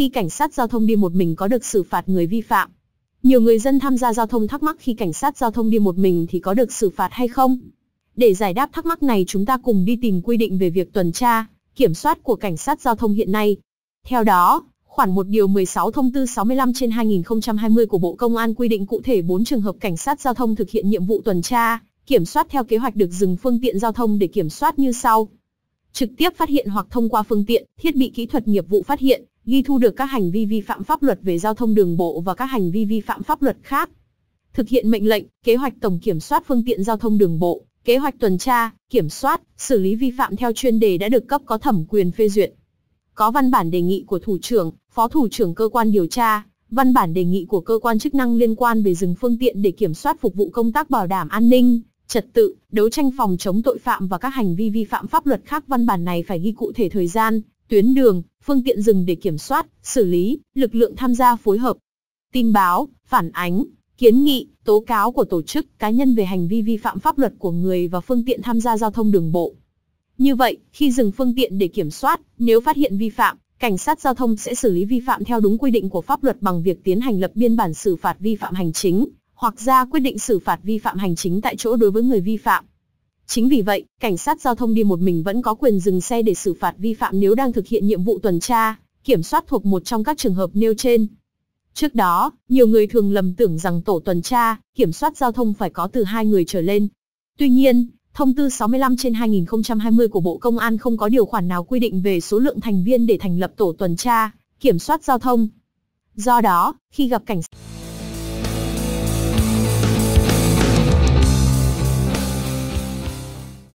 khi cảnh sát giao thông đi một mình có được xử phạt người vi phạm. Nhiều người dân tham gia giao thông thắc mắc khi cảnh sát giao thông đi một mình thì có được xử phạt hay không? Để giải đáp thắc mắc này chúng ta cùng đi tìm quy định về việc tuần tra, kiểm soát của cảnh sát giao thông hiện nay. Theo đó, khoản 1 điều 16 thông tư 65 trên 2020 của Bộ Công an quy định cụ thể 4 trường hợp cảnh sát giao thông thực hiện nhiệm vụ tuần tra, kiểm soát theo kế hoạch được dừng phương tiện giao thông để kiểm soát như sau. Trực tiếp phát hiện hoặc thông qua phương tiện, thiết bị kỹ thuật nghiệp vụ phát hiện, ghi thu được các hành vi vi phạm pháp luật về giao thông đường bộ và các hành vi vi phạm pháp luật khác. Thực hiện mệnh lệnh, kế hoạch tổng kiểm soát phương tiện giao thông đường bộ, kế hoạch tuần tra, kiểm soát, xử lý vi phạm theo chuyên đề đã được cấp có thẩm quyền phê duyệt. Có văn bản đề nghị của thủ trưởng, phó thủ trưởng cơ quan điều tra, văn bản đề nghị của cơ quan chức năng liên quan về dừng phương tiện để kiểm soát phục vụ công tác bảo đảm an ninh, trật tự, đấu tranh phòng chống tội phạm và các hành vi vi phạm pháp luật khác văn bản này phải ghi cụ thể thời gian, tuyến đường, phương tiện dừng để kiểm soát, xử lý, lực lượng tham gia phối hợp. Tin báo, phản ánh, kiến nghị, tố cáo của tổ chức, cá nhân về hành vi vi phạm pháp luật của người và phương tiện tham gia giao thông đường bộ. Như vậy, khi dừng phương tiện để kiểm soát, nếu phát hiện vi phạm, cảnh sát giao thông sẽ xử lý vi phạm theo đúng quy định của pháp luật bằng việc tiến hành lập biên bản xử phạt vi phạm hành chính, hoặc ra quyết định xử phạt vi phạm hành chính tại chỗ đối với người vi phạm. Chính vì vậy, cảnh sát giao thông đi một mình vẫn có quyền dừng xe để xử phạt vi phạm nếu đang thực hiện nhiệm vụ tuần tra, kiểm soát thuộc một trong các trường hợp nêu trên. Trước đó, nhiều người thường lầm tưởng rằng tổ tuần tra, kiểm soát giao thông phải có từ hai người trở lên. Tuy nhiên, thông tư 65 trên 2020 của Bộ Công an không có điều khoản nào quy định về số lượng thành viên để thành lập tổ tuần tra, kiểm soát giao thông. Do đó, khi gặp cảnh sát...